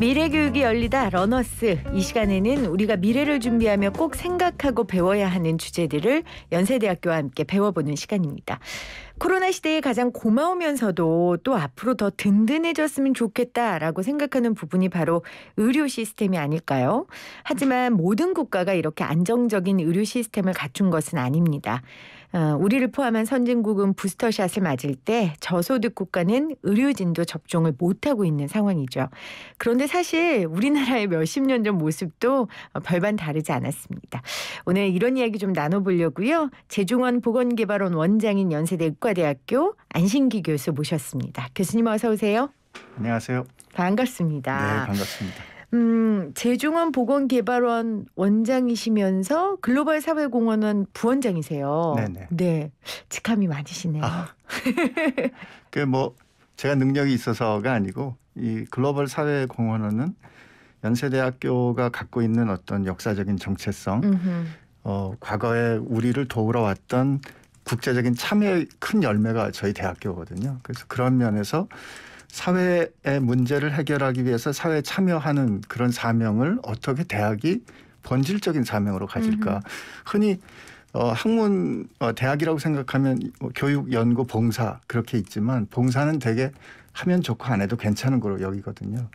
미래교육이 열리다 러너스 이 시간에는 우리가 미래를 준비하며 꼭 생각하고 배워야 하는 주제들을 연세대학교와 함께 배워보는 시간입니다. 코로나 시대에 가장 고마우면서도 또 앞으로 더 든든해졌으면 좋겠다라고 생각하는 부분이 바로 의료 시스템이 아닐까요? 하지만 모든 국가가 이렇게 안정적인 의료 시스템을 갖춘 것은 아닙니다. 어, 우리를 포함한 선진국은 부스터샷을 맞을 때 저소득 국가는 의료진도 접종을 못하고 있는 상황이죠. 그런데 사실 우리나라의 몇십 년 전 모습도 어, 별반 다르지 않았습니다. 오늘 이런 이야기 좀 나눠보려고요. 재중원 보건개발원 원장인 연세대 의과대학교 안신기 교수 모셨습니다. 교수님 어서 오세요. 안녕하세요. 반갑습니다. 네, 반갑습니다. 음, 재중원 보건개발원 원장이시면서 글로벌 사회공헌원 부원장이세요. 네네. 네, 직함이 많으시네요. 아, 그뭐 제가 능력이 있어서가 아니고 이 글로벌 사회공헌원은 연세대학교가 갖고 있는 어떤 역사적인 정체성, 어, 과거에 우리를 도우러 왔던 국제적인 참여의 큰 열매가 저희 대학교거든요. 그래서 그런 면에서 사회의 문제를 해결하기 위해서 사회에 참여하는 그런 사명을 어떻게 대학이 본질적인 사명으로 가질까. 음흠. 흔히 어, 학문 어, 대학이라고 생각하면 뭐 교육, 연구, 봉사 그렇게 있지만 봉사는 되게 하면 좋고 안 해도 괜찮은 걸로 여기거든요.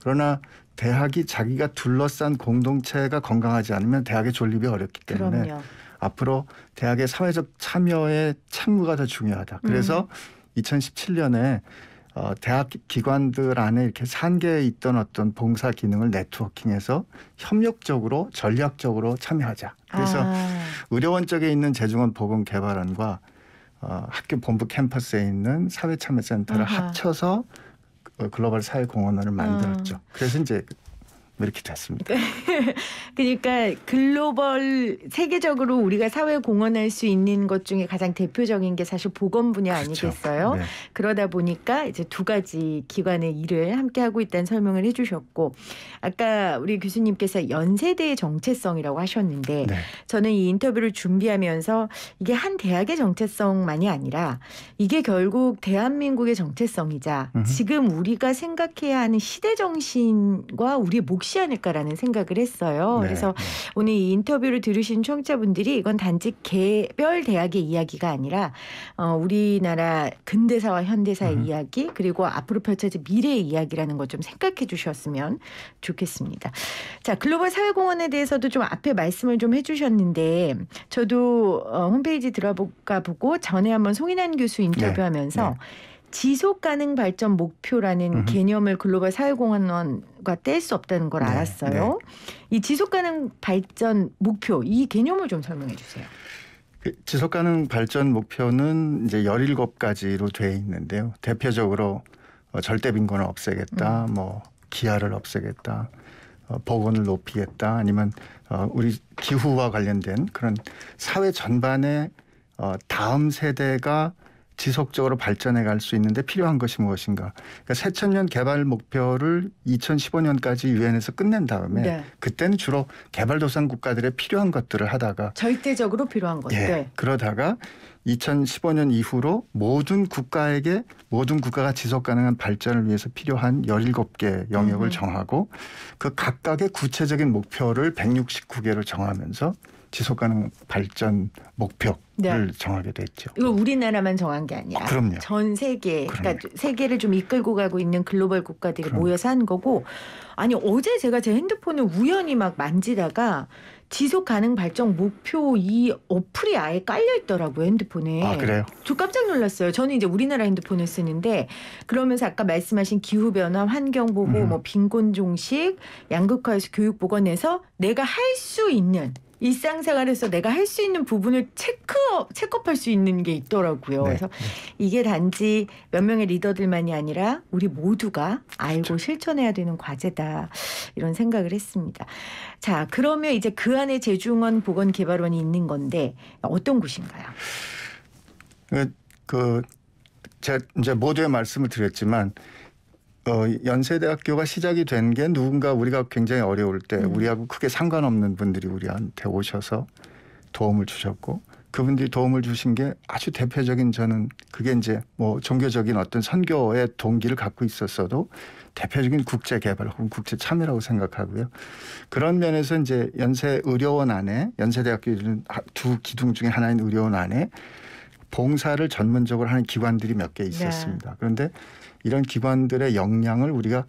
그러나 대학이 자기가 둘러싼 공동체가 건강하지 않으면 대학의 존립이 어렵기 때문에 그럼요. 앞으로 대학의 사회적 참여의 참무가더 중요하다. 그래서 음. 2017년에 어, 대학 기관들 안에 이렇게 산계에 있던 어떤 봉사 기능을 네트워킹해서 협력적으로 전략적으로 참여하자. 그래서 아. 의료원 쪽에 있는 재중원 보건개발원과 어, 학교 본부 캠퍼스에 있는 사회참여센터를 합쳐서 어, 글로벌 사회공헌원을 아. 만들었죠. 음. 그래서 이제 이렇게 됐습니다. 네. 그러니까 글로벌 세계적으로 우리가 사회 공헌할 수 있는 것 중에 가장 대표적인 게 사실 보건 분야 그렇죠. 아니겠어요? 네. 그러다 보니까 이제 두 가지 기관의 일을 함께 하고 있다는 설명을 해주셨고 아까 우리 교수님께서 연세대의 정체성이라고 하셨는데 네. 저는 이 인터뷰를 준비하면서 이게 한 대학의 정체성만이 아니라 이게 결국 대한민국의 정체성이자 음흠. 지금 우리가 생각해야 하는 시대 정신과 우리의 목 혹시 않을까라는 생각을 했어요. 네. 그래서 네. 오늘 이 인터뷰를 들으신 청자분들이 이건 단지 개별 대학의 이야기가 아니라 어, 우리나라 근대사와 현대사의 음. 이야기 그리고 앞으로 펼쳐질 미래의 이야기라는 것 좀 생각해 주셨으면 좋겠습니다. 자 글로벌 사회공헌에 대해서도 좀 앞에 말씀을 좀 해주셨는데 저도 어, 홈페이지 들어볼까 보고 전에 한번 송인환 교수 네, 인터뷰하면서 네. 네. 지속 가능 발전 목표라는 음흠. 개념을 글로벌 사회공헌원과 뗄 수 없다는 걸 네, 알았어요. 네. 이 지속 가능 발전 목표 이 개념을 좀 설명해 주세요. 그 지속 가능 발전 목표는 이제 열일 가지로돼 있는데요. 대표적으로 어, 절대 빈곤을 없애겠다, 음. 뭐 기아를 없애겠다, 어, 복원을 높이겠다, 아니면 어, 우리 기후와 관련된 그런 사회 전반에 어, 다음 세대가 지속적으로 발전해 갈 수 있는데 필요한 것이 무엇인가. 그러니까 새천년 개발 목표를 2015년까지 유엔에서 끝낸 다음에 네. 그때는 주로 개발도상 국가들의 필요한 것들을 하다가 절대적으로 필요한 것들. 예, 네. 그러다가 2015년 이후로 모든 국가에게 모든 국가가 지속 가능한 발전을 위해서 필요한 17개 영역을 음. 정하고 그 각각의 구체적인 목표를 169개를 정하면서 지속 가능 발전 목표를 네. 정하게 됐죠. 이거 우리나라만 정한 게 아니라 그럼요. 전 세계 그러니까 그럼요. 그러니까 세계를 좀 이끌고 가고 있는 글로벌 국가들이 그럼요. 모여서 한 거고 아니 어제 제가 제 핸드폰을 우연히 막 만지다가 지속 가능 발전 목표 이 어플이 아예 깔려 있더라고요 핸드폰에. 아 그래요? 저 깜짝 놀랐어요. 저는 이제 우리나라 핸드폰을 쓰는데 그러면서 아까 말씀하신 기후 변화, 환경 보고 음. 뭐 빈곤 종식, 양극화에서 교육 보건에서 내가 할 수 있는 일상생활에서 내가 할 수 있는 부분을 체크업, 체크업할 수 있는 게 있더라고요. 네. 그래서 이게 단지 몇 명의 리더들만이 아니라 우리 모두가 알고 그렇죠. 실천해야 되는 과제다. 이런 생각을 했습니다. 자, 그러면 이제 그 안에 제중원 보건개발원이 있는 건데 어떤 곳인가요? 그, 그제 이제 모두의 말씀을 드렸지만 어, 연세대학교가 시작이 된 게 누군가 우리가 굉장히 어려울 때 음. 우리하고 크게 상관없는 분들이 우리한테 오셔서 도움을 주셨고 그분들이 도움을 주신 게 아주 대표적인 저는 그게 이제 뭐 종교적인 어떤 선교의 동기를 갖고 있었어도 대표적인 국제 개발 혹은 국제 참여라고 생각하고요. 그런 면에서 이제 연세 의료원 안에 연세대학교는 두 기둥 중에 하나인 의료원 안에 봉사를 전문적으로 하는 기관들이 몇개 네. 있었습니다. 네. 그런데 이런 기관들의 역량을 우리가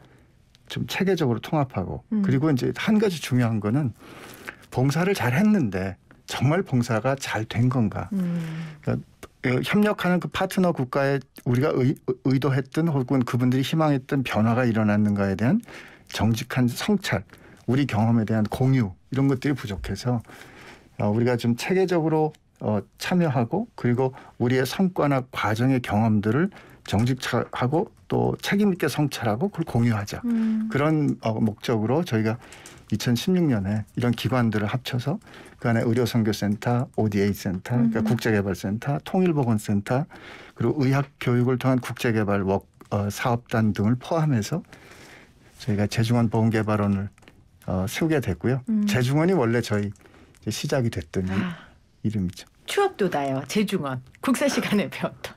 좀 체계적으로 통합하고 음. 그리고 이제 한 가지 중요한 거는 봉사를 잘 했는데 정말 봉사가 잘 된 건가? 음. 그러니까 그 협력하는 그 파트너 국가에 우리가 의, 의도했던 혹은 그분들이 희망했던 변화가 일어났는가에 대한 정직한 성찰, 우리 경험에 대한 공유 이런 것들이 부족해서 어, 우리가 좀 체계적으로 어, 참여하고 그리고 우리의 성과나 과정의 경험들을 정직하고 또 책임 있게 성찰하고 그걸 공유하자. 음. 그런 어, 목적으로 저희가 2016년에 이런 기관들을 합쳐서 그 안에 의료선교센터, ODA 센터, 그러니까 음. 국제개발센터, 통일보건센터, 그리고 의학 교육을 통한 국제개발 워, 어, 사업단 등을 포함해서 저희가 재중원 보험개발원을 어, 세우게 됐고요. 음. 재중원이 원래 저희 이제 시작이 됐던 아. 이름이죠. 추억도나요. 재중원 국사 시간에 배웠던.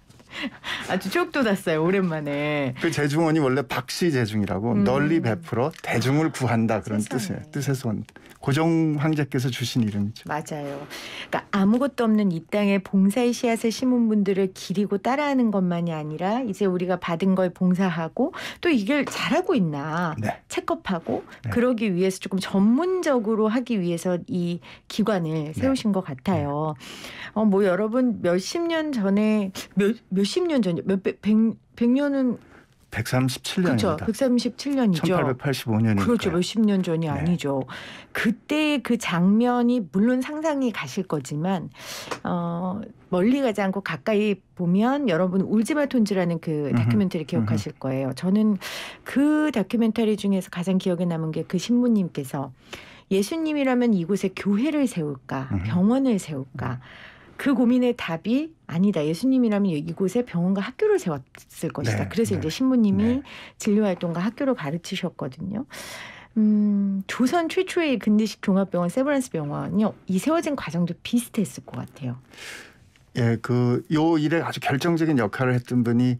아주 쪽도났어요 오랜만에. 그 재중원이 원래 박씨 재중이라고 음. 널리 베풀어 대중을 구한다 그런 뜻이에요. 뜻에서 온 고종 황제께서 주신 이름이죠. 맞아요. 그러니까 아무것도 없는 이 땅에 봉사의 씨앗을 심은 분들을 기리고 따라하는 것만이 아니라 이제 우리가 받은 걸 봉사하고 또 이걸 잘하고 있나 네. 체크업하고 네. 그러기 위해서 조금 전문적으로 하기 위해서 이 기관을 네. 세우신 것 같아요. 어, 뭐 여러분 몇십 년 전에 몇 몇십 년전이 몇백 백, 백 년은 137년입니다. 그렇죠. 137년이죠. 뭐 1885년이니까. 그렇죠. 몇십 년 전이 네. 아니죠. 그때 그 장면이 물론 상상이 가실 거지만 어 멀리 가지 않고 가까이 보면 여러분 울지마 톤즈라는 그 다큐멘터리 기억하실 거예요. 저는 그 다큐멘터리 중에서 가장 기억에 남은 게 그 신부님께서 예수님이라면 이곳에 교회를 세울까, 병원을 세울까, 음. 그 고민의 답이 아니다. 예수님이라면 이곳에 병원과 학교를 세웠을 것이다. 네, 그래서 네, 이제 신부님이 네. 진료 활동과 학교를 가르치셨거든요. 음, 조선 최초의 근대식 종합병원 세브란스 병원이요. 이 세워진 과정도 비슷했을 것 같아요. 예, 그 요 일에 아주 결정적인 역할을 했던 분이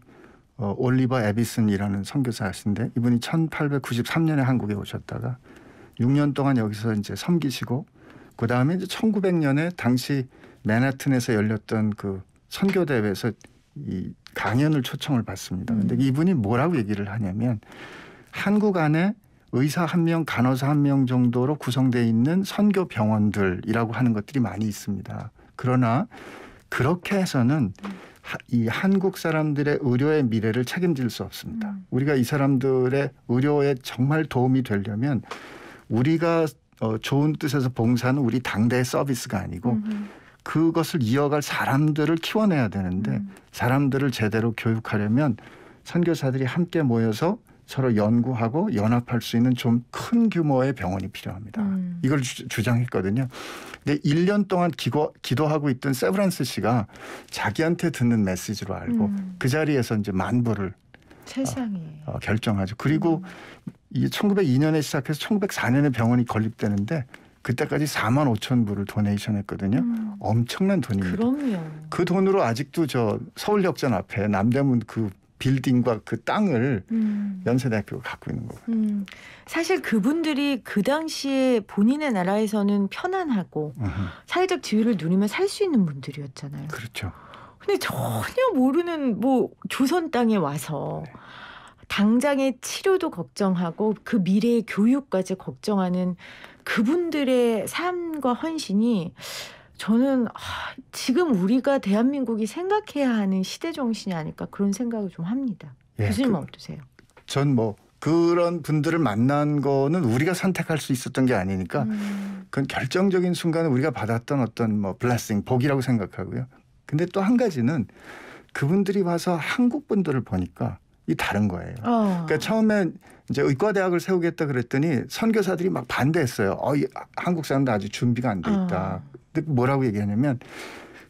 어, 올리버 에비슨이라는 선교사신데 이분이 1893년에 한국에 오셨다가 6년 동안 여기서 이제 섬기시고 그 다음에 이제 1900년에 당시 맨하튼에서 열렸던 그 선교 대회에서 이 강연을 초청을 받습니다. 근데 음. 이분이 뭐라고 얘기를 하냐면 한국 안에 의사 한 명, 간호사 한 명 정도로 구성돼 있는 선교 병원들이라고 하는 것들이 많이 있습니다. 그러나 그렇게 해서는 이 한국 사람들의 의료의 미래를 책임질 수 없습니다. 음. 우리가 이 사람들의 의료에 정말 도움이 되려면 우리가 어, 좋은 뜻에서 봉사는 우리 당대의 서비스가 아니고 음. 그것을 이어갈 사람들을 키워내야 되는데 음. 사람들을 제대로 교육하려면 선교사들이 함께 모여서 서로 연구하고 연합할 수 있는 좀 큰 규모의 병원이 필요합니다. 음. 이걸 주, 장했거든요 근데 1년 동안 기거, 기도하고 있던 세브란스 씨가 자기한테 듣는 메시지로 알고 음. 그 자리에서 이제 만부를 세상에 어, 어, 결정하죠. 그리고 음. 이 1902년에 시작해서 1904년에 병원이 건립되는데 그때까지 4만 5천 불을 도네이션 했거든요. 음. 엄청난 돈입니다. 그럼요. 그 돈으로 아직도 저 서울역전 앞에 남대문 그 빌딩과 그 땅을 음. 연세대학교가 갖고 있는 거예요. 음. 사실 그분들이 그 당시에 본인의 나라에서는 편안하고 으 사회적 지위를 누리며 살수 있는 분들이었잖아요. 그렇죠. 근데 전혀 모르는 뭐 조선 땅에 와서 당장의 치료도 걱정하고 그 미래의 교육까지 걱정하는 그분들의 삶과 헌신이 저는 아, 지금 우리가 대한민국이 생각해야 하는 시대 정신이 아닐까 그런 생각을 좀 합니다. 예, 교수님 그, 어떠세요? 전 뭐 그런 분들을 만난 거는 우리가 선택할 수 있었던 게 아니니까 음. 그건 결정적인 순간에 우리가 받았던 어떤 뭐 블라싱 복이라고 생각하고요. 근데 또 한 가지는 그분들이 와서 한국 분들을 보니까 이 다른 거예요. 어. 그러니까 처음에 이제 의과대학을 세우겠다 그랬더니 선교사들이 막 반대했어요. 어, 이 한국 사람들 아직 준비가 안 돼 있다. 어. 뭐라고 얘기하냐면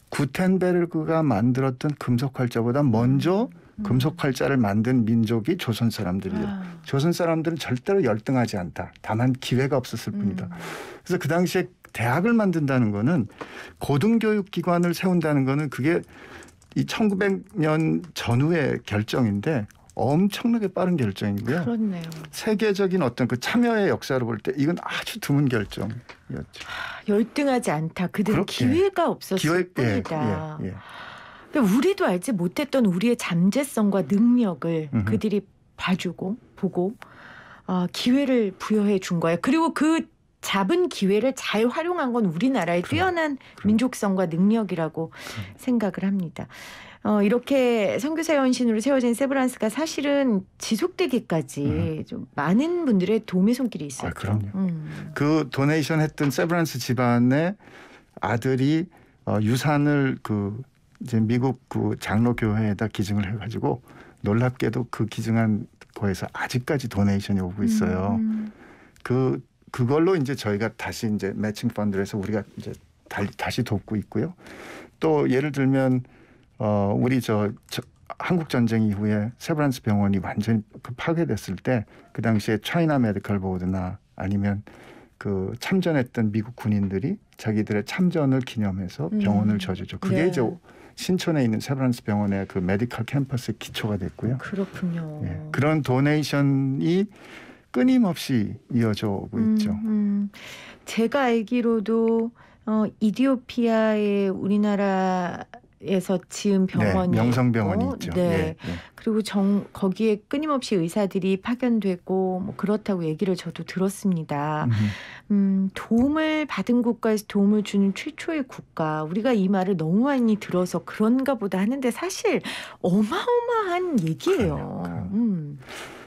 구텐베르크가 만들었던 금속활자보다 먼저 음. 음. 금속활자를 만든 민족이 조선 사람들이에요. 아. 조선 사람들은 절대로 열등하지 않다. 다만 기회가 없었을 뿐이다. 음. 그래서 그 당시에 대학을 만든다는 거는 고등교육기관을 세운다는 거는 그게 이 1900년 전후의 결정인데 엄청나게 빠른 결정이고요. 그렇네요. 세계적인 어떤 그 참여의 역사로 볼 때 이건 아주 드문 결정이었죠. 열등하지 않다. 그들은 그렇게. 기회가 없었을 기회, 예, 뿐이다. 예, 예, 예. 근데 우리도 알지 못했던 우리의 잠재성과 능력을 음흠. 그들이 봐주고 보고 어, 기회를 부여해 준 거예요. 그리고 그 잡은 기회를 잘 활용한 건 우리나라의 그럼, 뛰어난 그럼. 민족성과 능력이라고 그럼. 생각을 합니다. 어, 이렇게 선교사 연신으로 세워진 세브란스가 사실은 지속되기까지 음. 좀 많은 분들의 도움의 손길이 있어요. 아, 그럼요. 음. 그 도네이션 했던 세브란스 집안의 아들이 어, 유산을 그 이제 미국 그 장로교회에다 기증을 해가지고 놀랍게도 그 기증한 거에서 아직까지 도네이션이 오고 있어요. 음. 그 그걸로 이제 저희가 다시 이제 매칭 펀드에서 우리가 이제 다, 다시 돕고 있고요. 또 예를 들면 어, 우리 저, 저 한국 전쟁 이후에 세브란스 병원이 완전히 그 파괴됐을 때 그 당시에 차이나 메디컬 보드나 아니면 그 참전했던 미국 군인들이 자기들의 참전을 기념해서 음. 병원을 음. 져주죠. 그게 예. 이제 신촌에 있는 세브란스 병원의 그 메디컬 캠퍼스의 기초가 됐고요. 그렇군요. 예. 그런 도네이션이 끊임없이 이어져 오고 음, 있죠. 음. 제가 알기로도 어, 이디오피아에 우리나라 에서 지은 네, 병원이 네, 명성병원이 있고, 있죠. 네. 예, 예. 그리고 정 거기에 끊임없이 의사들이 파견되고 뭐 그렇다고 얘기를 저도 들었습니다. 음 음, 도움을 받은 국가에서 도움을 주는 최초의 국가. 우리가 이 말을 너무 많이 들어서 그런가 보다 하는데 사실 어마어마한 얘기예요. 그럼요, 그럼. 음.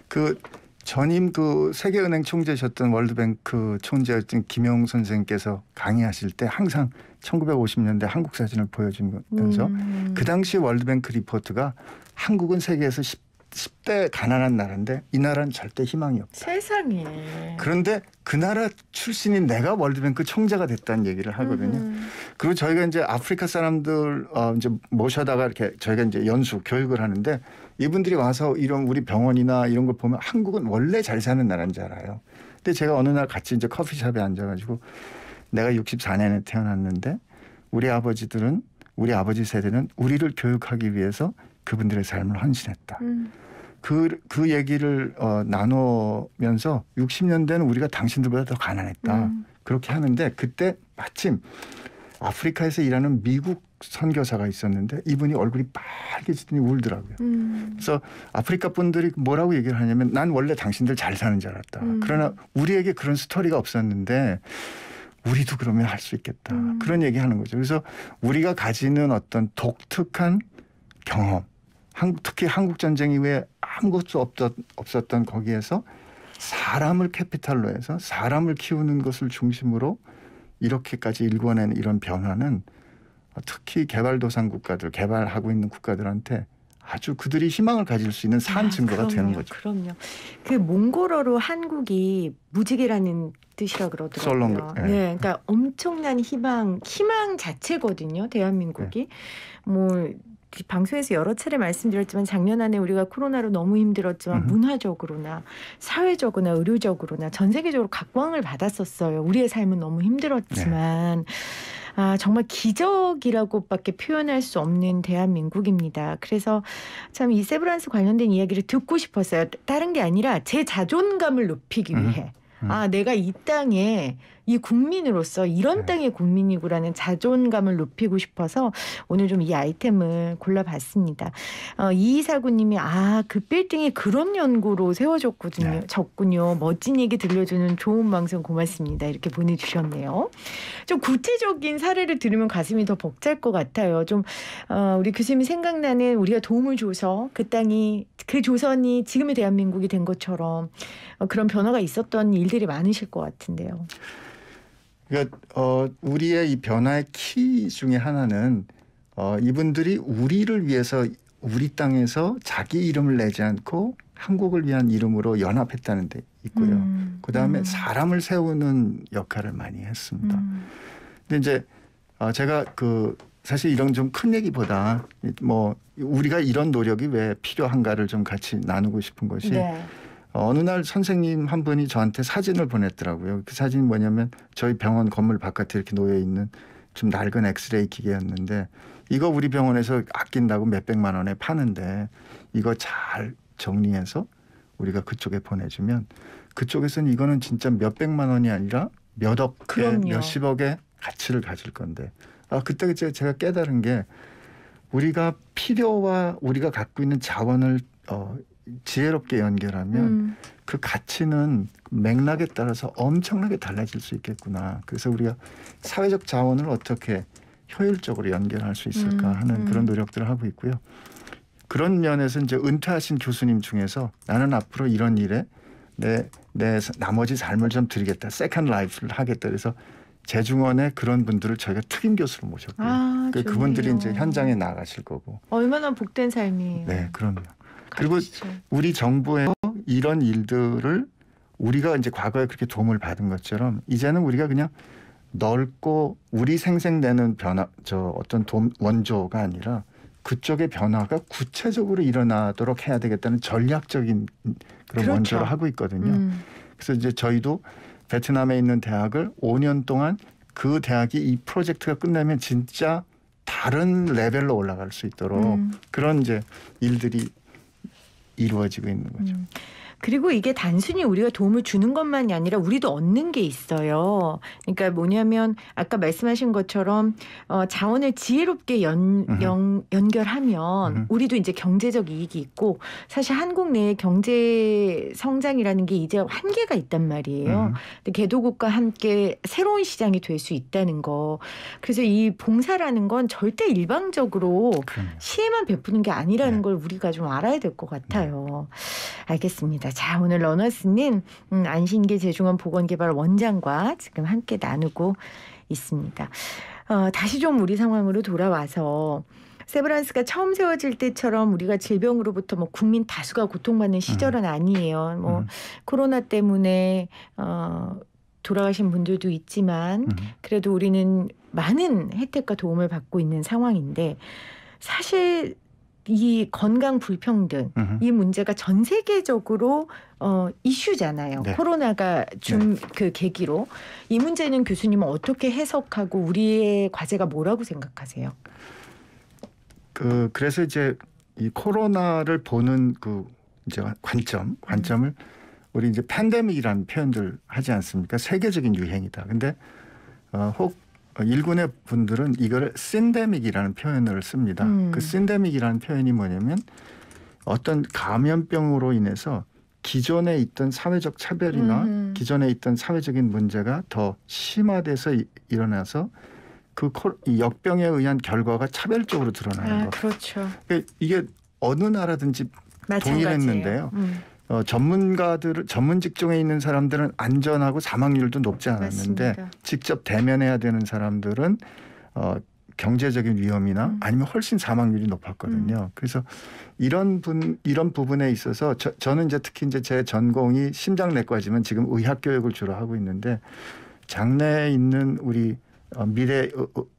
그 전임 그 세계은행 총재셨던 월드뱅크 총재였던 김영 선생께서 강의하실 때 항상 1950년대 한국 사진을 보여주면서 음. 그 당시 월드뱅크 리포트가 한국은 세계에서 10, 10대 가난한 나라인데 이 나라는 절대 희망이 없다. 세상에. 그런데 그 나라 출신인 내가 월드뱅크 총재가 됐다는 얘기를 하거든요. 음. 그리고 저희가 이제 아프리카 사람들 어 이제 모셔다가 이렇게 저희가 이제 연수 교육을 하는데 이분들이 와서 이런 우리 병원이나 이런 걸 보면 한국은 원래 잘 사는 나라인 줄 알아요. 근데 제가 어느 날 같이 이제 커피숍에 앉아가지고 내가 64년에 태어났는데 우리 아버지들은 우리 아버지 세대는 우리를 교육하기 위해서 그분들의 삶을 헌신했다. 음. 그, 그 얘기를 어, 나누면서 60년대는 우리가 당신들보다 더 가난했다. 음. 그렇게 하는데 그때 마침 아프리카에서 일하는 미국 선교사가 있었는데 이분이 얼굴이 빨개지더니 울더라고요. 음. 그래서 아프리카 분들이 뭐라고 얘기를 하냐면 난 원래 당신들 잘 사는 줄 알았다. 음. 그러나 우리에게 그런 스토리가 없었는데 우리도 그러면 할 수 있겠다. 음. 그런 얘기 하는 거죠. 그래서 우리가 가지는 어떤 독특한 경험, 특히 한국 전쟁 이후에 아무것도 없었, 없었던 거기에서 사람을 캐피탈로 해서 사람을 키우는 것을 중심으로 이렇게까지 일궈낸 이런 변화는 특히 개발도상 국가들, 개발하고 있는 국가들한테 아주 그들이 희망을 가질 수 있는 산 아, 증거가 그 되는 거죠. 그럼요. 그 몽골어로 한국이 무지개라는 뜻이라 그러더라고요. 썰렁, 예. 네, 그러니까 엄청난 희망, 희망 자체거든요. 대한민국이 예. 뭐 방송에서 여러 차례 말씀드렸지만 작년 안에 우리가 코로나로 너무 힘들었지만 문화적으로나 사회적으로나 의료적으로나 전 세계적으로 각광을 받았었어요. 우리의 삶은 너무 힘들었지만 네. 아, 정말 기적이라고밖에 표현할 수 없는 대한민국입니다. 그래서 참 이 세브란스 관련된 이야기를 듣고 싶었어요. 다른 게 아니라 제 자존감을 높이기 위해. 음. 아 내가 이 땅에 이 국민으로서 이런 네. 땅의 국민이구라는 자존감을 높이고 싶어서 오늘 좀 이 아이템을 골라봤습니다. 어, 이이사구님이 아그 빌딩이 그런 연구로 세워졌군요. 네. 적군요. 멋진 얘기 들려주는 좋은 방송 고맙습니다. 이렇게 보내주셨네요. 좀 구체적인 사례를 들으면 가슴이 더 벅찰 것 같아요. 좀 어, 우리 교수님이 생각나는 우리가 도움을 줘서 그 땅이 그 조선이 지금의 대한민국이 된 것처럼 어, 그런 변화가 있었던 일들이 많으실 것 같은데요. 그러니까 어, 우리의 이 변화의 키 중에 하나는 어, 이분들이 우리를 위해서 우리 땅에서 자기 이름을 내지 않고 한국을 위한 이름으로 연합했다는 데 있고요. 음, 음. 그다음에 음. 사람을 세우는 역할을 많이 했습니다. 음. 근데 이제 어, 제가 그 사실 이런 좀 큰 얘기보다 뭐 우리가 이런 노력이 왜 필요한가를 좀 같이 나누고 싶은 것이 네. 어느 날 선생님 한 분이 저한테 사진을 보냈더라고요. 그 사진이 뭐냐면 저희 병원 건물 바깥에 이렇게 놓여 있는 좀 낡은 엑스레이 기계였는데 이거 우리 병원에서 아낀다고 몇백만 원에 파는데 이거 잘 정리해서 우리가 그쪽에 보내주면 그쪽에서는 이거는 진짜 몇백만 원이 아니라 몇억, 몇십억의 가치를 가질 건데 아 그때 제가 깨달은 게 우리가 필요와 우리가 갖고 있는 자원을 어, 지혜롭게 연결하면 음. 그 가치는 맥락에 따라서 엄청나게 달라질 수 있겠구나. 그래서 우리가 사회적 자원을 어떻게 효율적으로 연결할 수 있을까 음, 하는 음. 그런 노력들을 하고 있고요. 그런 면에서 이제 은퇴하신 교수님 중에서 나는 앞으로 이런 일에 내, 내 나머지 삶을 좀 드리겠다. 세컨 라이프를 하겠다. 그래서 재중원의 그런 분들을 저희가 특임 교수로 모셨고요. 아, 그 그분들이 이제 현장에 나가실 거고. 얼마나 복된 삶이에요. 네, 그럼요. 그리고 우리 정부에서 이런 일들을 우리가 이제 과거에 그렇게 도움을 받은 것처럼 이제는 우리가 그냥 넓고 우리 생생되는 변화 저 어떤 돈, 원조가 아니라 그쪽의 변화가 구체적으로 일어나도록 해야 되겠다는 전략적인 그런 그렇죠. 원조를 하고 있거든요. 음. 그래서 이제 저희도 베트남에 있는 대학을 5년 동안 그 대학이 이 프로젝트가 끝나면 진짜 다른 레벨로 올라갈 수 있도록 음. 그런 이제 일들이 이루어지고 있는 거죠. 음. 그리고 이게 단순히 우리가 도움을 주는 것만이 아니라 우리도 얻는 게 있어요. 그러니까 뭐냐면 아까 말씀하신 것처럼 어, 자원을 지혜롭게 연, 연, 연결하면 우리도 이제 경제적 이익이 있고 사실 한국 내의 경제 성장이라는 게 이제 한계가 있단 말이에요. 음. 근데 개도국과 함께 새로운 시장이 될 수 있다는 거. 그래서 이 봉사라는 건 절대 일방적으로 그럼요. 시에만 베푸는 게 아니라는 네. 걸 우리가 좀 알아야 될 것 같아요. 네. 알겠습니다. 자, 오늘 러너스는 음, 안신계 재중원 보건개발 원장과 지금 함께 나누고 있습니다. 어, 다시 좀 우리 상황으로 돌아와서 세브란스가 처음 세워질 때처럼 우리가 질병으로부터 뭐 국민 다수가 고통받는 음. 시절은 아니에요. 뭐 음. 코로나 때문에 어 돌아가신 분들도 있지만 음. 그래도 우리는 많은 혜택과 도움을 받고 있는 상황인데 사실 이 건강 불평등 으흠. 이 문제가 전 세계적으로 어 이슈잖아요. 네. 코로나가 준그 네. 그 계기로 이 문제는 교수님은 어떻게 해석하고 우리의 과제가 뭐라고 생각하세요? 그 그래서 이제 이 코로나를 보는 그 이제 관점 음. 관점을 음. 우리 이제 팬데믹이라는 표현들 하지 않습니까? 세계적인 유행이다. 근데 어, 혹 일군의 분들은 이걸 신데믹이라는 표현을 씁니다. 음. 그 신데믹이라는 표현이 뭐냐면 어떤 감염병으로 인해서 기존에 있던 사회적 차별이나 음. 기존에 있던 사회적인 문제가 더 심화돼서 일어나서 그 역병에 의한 결과가 차별적으로 드러나는 거. 아, 예요죠그러니 그렇죠. 이게 어느 나라든지 동일했는데요. 음. 어, 전문가들 전문 직종에 있는 사람들은 안전하고 사망률도 높지 않았는데 맞습니다. 직접 대면해야 되는 사람들은 어, 경제적인 위험이나 음. 아니면 훨씬 사망률이 높았거든요. 음. 그래서 이런 분 이런 부분에 있어서 저, 저는 이제 특히 이제 제 전공이 심장내과지만 지금 의학 교육을 주로 하고 있는데 장래에 있는 우리 어, 미래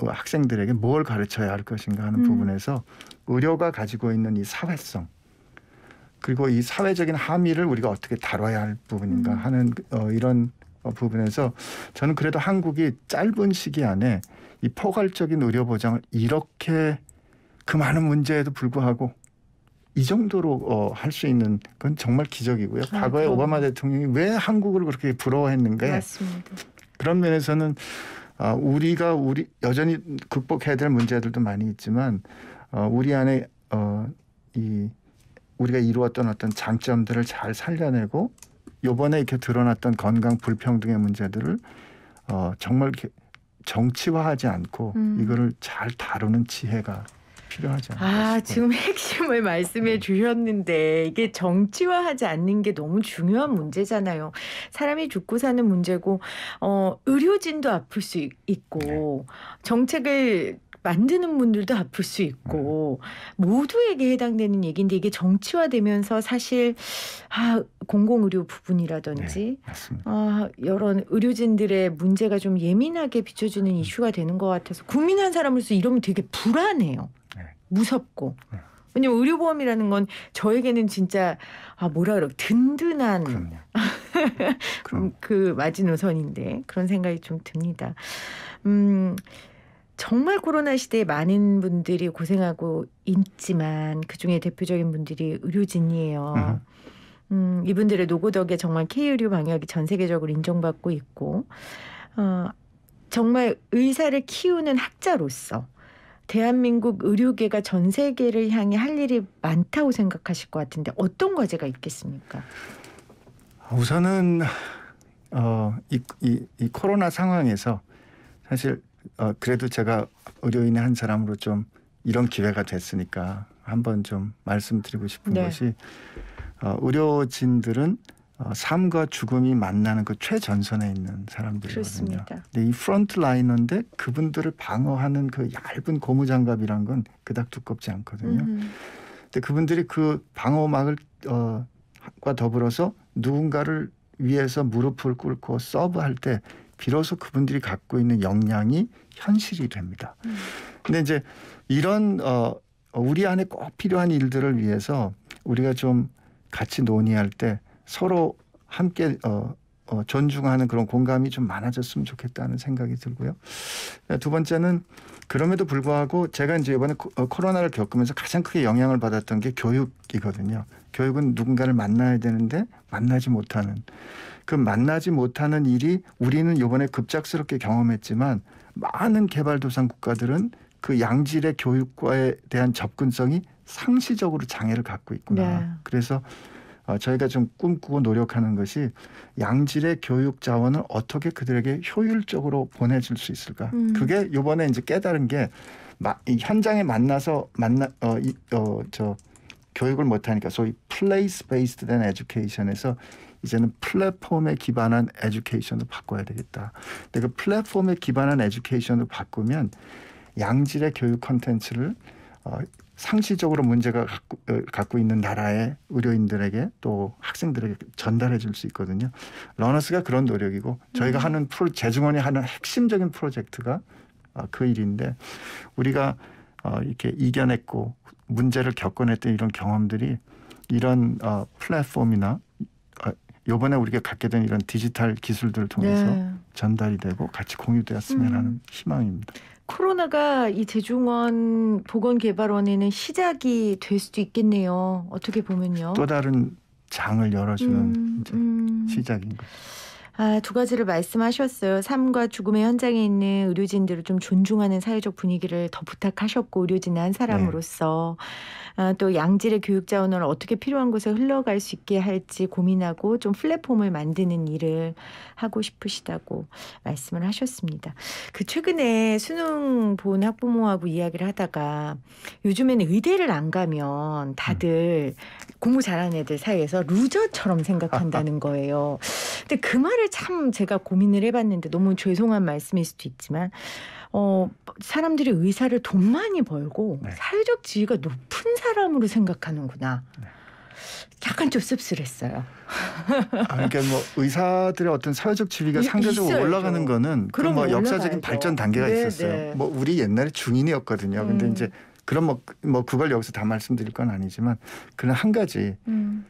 학생들에게 뭘 가르쳐야 할 것인가 하는 음. 부분에서 의료가 가지고 있는 이 사회성 그리고 이 사회적인 함의를 우리가 어떻게 다뤄야 할 부분인가 음. 하는 어, 이런 어, 부분에서 저는 그래도 한국이 짧은 시기 안에 이 포괄적인 의료 보장을 이렇게 그 많은 문제에도 불구하고 이 정도로 어, 할 수 있는 건 정말 기적이고요. 아, 과거에 그럼. 오바마 대통령이 왜 한국을 그렇게 부러워했는가? 맞습니다. 그런 면에서는 아, 우리가 우리 여전히 극복해야 될 문제들도 많이 있지만 어, 우리 안에 어, 이 우리가 이루었던 어떤 장점들을 잘 살려내고 요번에 이렇게 드러났던 건강 불평등의 문제들을 어, 정말 정치화하지 않고 음. 이거를 잘 다루는 지혜가 필요하지 않을까 아, 지금 핵심을 말씀해 네. 주셨는데 이게 정치화하지 않는 게 너무 중요한 문제잖아요. 사람이 죽고 사는 문제고 어, 의료진도 아플 수 있고 네. 정책을 만드는 분들도 아플 수 있고 네. 모두에게 해당되는 얘기인데 이게 정치화되면서 사실 아, 공공의료 부분이라든지 네, 아, 이런 의료진들의 문제가 좀 예민하게 비춰지는 음. 이슈가 되는 것 같아서 국민 한 사람으로서 이러면 되게 불안해요. 무섭고. 왜냐면 의료보험이라는 건 저에게는 진짜 아 뭐라 그래 든든한 그럼그 마지노선인데 그런 생각이 좀 듭니다. 음. 정말 코로나 시대에 많은 분들이 고생하고 있지만 그중에 대표적인 분들이 의료진이에요. 음, 이분들의 노고 덕에 정말 K의료 방역이 전 세계적으로 인정받고 있고 어, 정말 의사를 키우는 학자로서 대한민국 의료계가 전 세계를 향해 할 일이 많다고 생각하실 것 같은데 어떤 과제가 있겠습니까? 우선은 어, 이, 이, 이 코로나 상황에서 사실 어, 그래도 제가 의료인의 한 사람으로 좀 이런 기회가 됐으니까 한번 좀 말씀드리고 싶은 네. 것이 어, 의료진들은 어, 삶과 죽음이 만나는 그 최전선에 있는 사람들이거든요. 그렇데이 프론트 라이너인데 그분들을 방어하는 그 얇은 고무장갑이란 건 그닥 두껍지 않거든요. 음. 근데 그분들이 그 방어막을 어, 과 더불어서 누군가를 위해서 무릎을 꿇고 서브할 때 비로소 그분들이 갖고 있는 역량이 현실이 됩니다. 음. 근데 이제 이런 어 우리 안에 꼭 필요한 일들을 위해서 우리가 좀 같이 논의할 때 서로 함께 어, 어, 존중하는 그런 공감이 좀 많아졌으면 좋겠다는 생각이 들고요. 네, 두 번째는 그럼에도 불구하고 제가 이제 이번에 어, 코로나를 겪으면서 가장 크게 영향을 받았던 게 교육이거든요. 교육은 누군가를 만나야 되는데 만나지 못하는 그 만나지 못하는 일이 우리는 이번에 급작스럽게 경험했지만 많은 개발도상 국가들은 그 양질의 교육과에 대한 접근성이 상시적으로 장애를 갖고 있구나. 네. 그래서 어, 저희가 좀 꿈꾸고 노력하는 것이 양질의 교육 자원을 어떻게 그들에게 효율적으로 보내줄 수 있을까? 음. 그게 요번에 이제 깨달은 게 마, 현장에 만나서 만나 어이어저 교육을 못하니까 소위 플레이스 베이스된 에듀케이션에서 이제는 플랫폼에 기반한 에듀케이션도 바꿔야 되겠다. 근데 그 플랫폼에 기반한 에듀케이션을 바꾸면 양질의 교육 콘텐츠를 어, 상시적으로 문제가 갖고, 어, 갖고, 있는 나라의 의료인들에게 또 학생들에게 전달해 줄 수 있거든요. 러너스가 그런 노력이고 저희가 음. 하는 프로 재중원이 하는 핵심적인 프로젝트가 어, 그 일인데 우리가 어, 이렇게 이겨냈고 문제를 겪어냈던 이런 경험들이 이런 플랫폼이나 요번에 우리가 갖게 된 이런 디지털 기술들을 통해서 네. 전달이 되고 같이 공유되었으면 음. 하는 희망입니다. 코로나가 이 제중원 보건개발원에는 시작이 될 수도 있겠네요. 어떻게 보면요. 또 다른 장을 열어주는 음, 음. 시작인 거죠. 아, 두 가지를 말씀하셨어요. 삶과 죽음의 현장에 있는 의료진들을 좀 존중하는 사회적 분위기를 더 부탁하셨고 의료진의 한 사람으로서 네. 아, 또 양질의 교육 자원을 어떻게 필요한 곳에 흘러갈 수 있게 할지 고민하고 좀 플랫폼을 만드는 일을 하고 싶으시다고 말씀을 하셨습니다. 그 최근에 수능 본 학부모하고 이야기를 하다가 요즘에는 의대를 안 가면 다들 음. 공부 잘하는 애들 사이에서 루저처럼 생각한다는 거예요. 근데 그 말을 하나참 제가 고민을 해봤는데 너무 죄송한 말씀일 수도 있지만 어, 사람들이 의사를 돈 많이 벌고 네. 사회적 지위가 높은 사람으로 생각하는구나. 네. 약간 좀 씁쓸했어요. 아, 그러니까 뭐 의사들의 어떤 사회적 지위가 상대적으로 올라가는 거는 그런 뭐 역사적인 발전 단계가 네, 있었어요. 네. 뭐 우리 옛날에 중인이었거든요. 음. 근데 이제 그런 뭐, 뭐 그걸 여기서 다 말씀드릴 건 아니지만 그런 한 가지 음.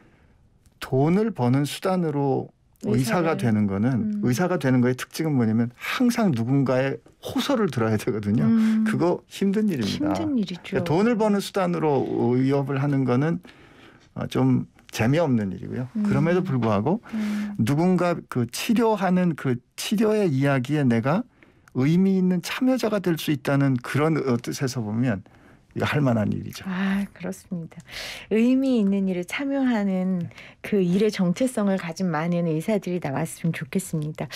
돈을 버는 수단으로 의사가 되는 거는 음. 의사가 되는 거의 특징은 뭐냐면 항상 누군가의 호소를 들어야 되거든요. 음. 그거 힘든 일입니다. 힘든 일이죠. 그러니까 돈을 버는 수단으로 의협을 하는 거는 어, 좀 재미없는 일이고요. 음. 그럼에도 불구하고 음. 누군가 그 치료하는 그 치료의 이야기에 내가 의미 있는 참여자가 될 수 있다는 그런 어, 뜻에서 보면 이거 할 만한 일이죠. 아 그렇습니다. 의미 있는 일에 참여하는 그 일의 정체성을 가진 많은 의사들이 나왔으면 좋겠습니다.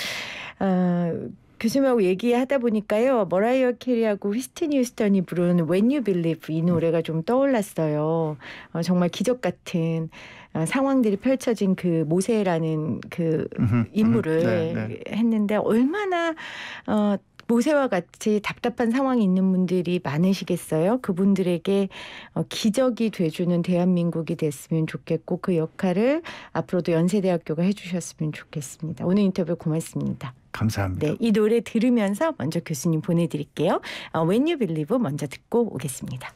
어, 교수님하고 얘기하다 보니까요. 머라이어 캐리하고 휘스틴 휴스턴이 부른 When You Believe 이 노래가 좀 떠올랐어요. 어, 정말 기적 같은 어, 상황들이 펼쳐진 그 모세라는 그 음흠, 인물을 음흠, 네, 네. 했는데 얼마나 어, 모세와 같이 답답한 상황이 있는 분들이 많으시겠어요. 그분들에게 어, 기적이 돼주는 대한민국이 됐으면 좋겠고 그 역할을 앞으로도 연세대학교가 해주셨으면 좋겠습니다. 오늘 인터뷰 고맙습니다. 감사합니다. 네, 이 노래 들으면서 먼저 교수님 보내드릴게요. 어, When You Believe 먼저 듣고 오겠습니다.